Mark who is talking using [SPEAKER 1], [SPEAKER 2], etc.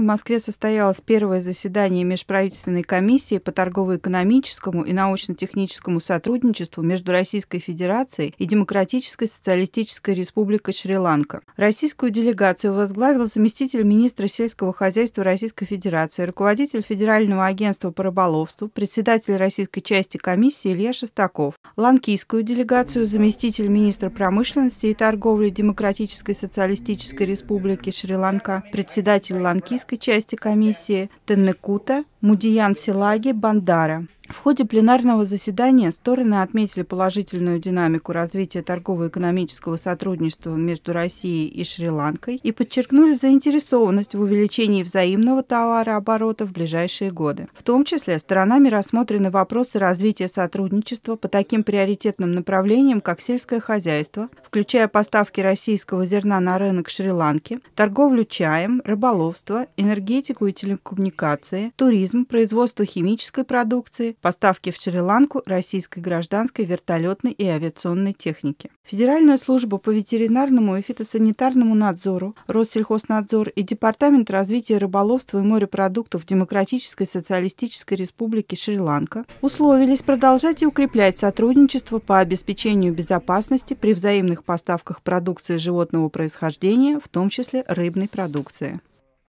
[SPEAKER 1] в Москве состоялось первое заседание Межправительственной комиссии по торгово-экономическому и научно-техническому сотрудничеству между Российской Федерацией и Демократической Социалистической Республикой Шри-Ланка. Российскую делегацию возглавил заместитель министра сельского хозяйства Российской Федерации, руководитель Федерального агентства по рыболовству, председатель российской части комиссии Илья Шестаков. Ланкийскую делегацию заместитель министра промышленности и торговли Демократической Социалистической Республики Шри-Ланка, председатель Ланкийской депутатской части комиссии Теннекута Мудиян Силаги Бандара. В ходе пленарного заседания стороны отметили положительную динамику развития торгово-экономического сотрудничества между Россией и Шри-Ланкой и подчеркнули заинтересованность в увеличении взаимного товарооборота в ближайшие годы. В том числе сторонами рассмотрены вопросы развития сотрудничества по таким приоритетным направлениям, как сельское хозяйство, включая поставки российского зерна на рынок Шри-Ланки, торговлю чаем, рыболовство, энергетику и телекоммуникации, туризм, производство химической продукции, поставки в Шри-Ланку российской гражданской вертолетной и авиационной техники. Федеральная служба по ветеринарному и фитосанитарному надзору, Россельхознадзор и Департамент развития рыболовства и морепродуктов Демократической Социалистической Республики Шри-Ланка условились продолжать и укреплять сотрудничество по обеспечению безопасности при взаимных поставках продукции животного происхождения, в том числе рыбной продукции.